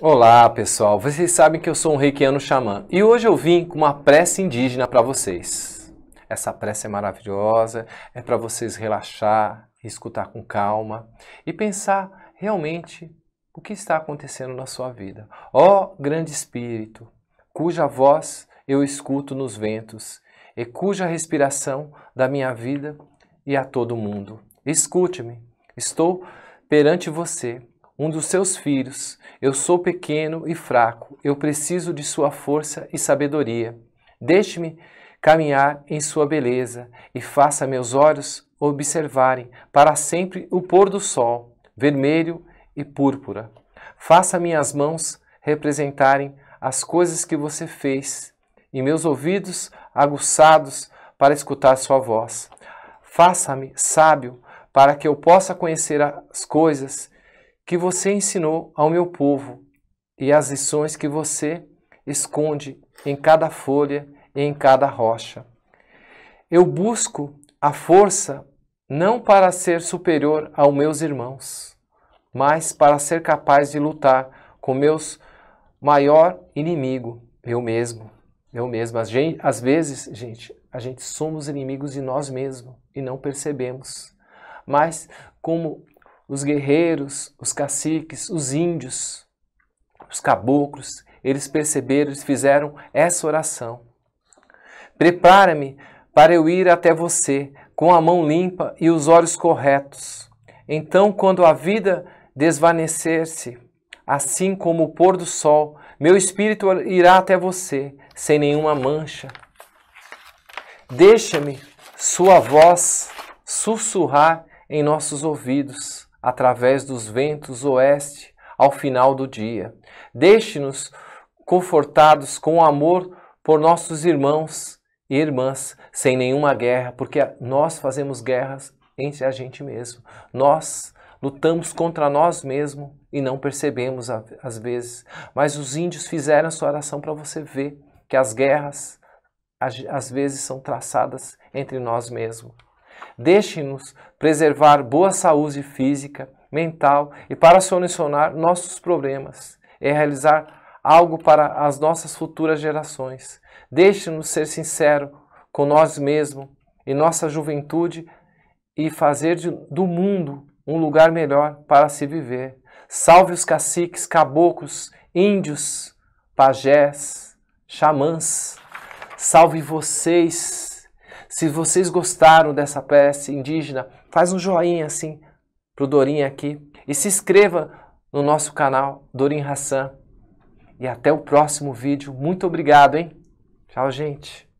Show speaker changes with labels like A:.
A: Olá pessoal, vocês sabem que eu sou um reikiano xamã e hoje eu vim com uma prece indígena para vocês. Essa prece é maravilhosa, é para vocês relaxar, escutar com calma e pensar realmente o que está acontecendo na sua vida. Ó oh, grande espírito, cuja voz eu escuto nos ventos e cuja respiração da minha vida e a todo mundo. Escute-me, estou perante você um dos seus filhos. Eu sou pequeno e fraco, eu preciso de sua força e sabedoria. Deixe-me caminhar em sua beleza e faça meus olhos observarem para sempre o pôr do sol, vermelho e púrpura. Faça minhas mãos representarem as coisas que você fez e meus ouvidos aguçados para escutar sua voz. Faça-me sábio para que eu possa conhecer as coisas que você ensinou ao meu povo e as lições que você esconde em cada folha e em cada rocha. Eu busco a força não para ser superior aos meus irmãos, mas para ser capaz de lutar com meus maior inimigo, eu mesmo. Eu mesmo. Às vezes, gente, a gente somos inimigos de nós mesmos e não percebemos. Mas como os guerreiros, os caciques, os índios, os caboclos, eles perceberam, eles fizeram essa oração. Prepara-me para eu ir até você com a mão limpa e os olhos corretos. Então, quando a vida desvanecer-se, assim como o pôr do sol, meu espírito irá até você sem nenhuma mancha. Deixa-me sua voz sussurrar em nossos ouvidos através dos ventos oeste ao final do dia. Deixe-nos confortados com amor por nossos irmãos e irmãs, sem nenhuma guerra, porque nós fazemos guerras entre a gente mesmo. Nós lutamos contra nós mesmos e não percebemos às vezes. Mas os índios fizeram a sua oração para você ver que as guerras às vezes são traçadas entre nós mesmos. Deixe-nos preservar boa saúde física, mental e para solucionar nossos problemas e realizar algo para as nossas futuras gerações. Deixe-nos ser sincero com nós mesmos e nossa juventude e fazer de, do mundo um lugar melhor para se viver. Salve os caciques, caboclos, índios, pajés, xamãs. Salve vocês! Se vocês gostaram dessa peça indígena, faz um joinha assim pro Dorim aqui e se inscreva no nosso canal Dorim Hassan. E até o próximo vídeo. Muito obrigado, hein? Tchau, gente.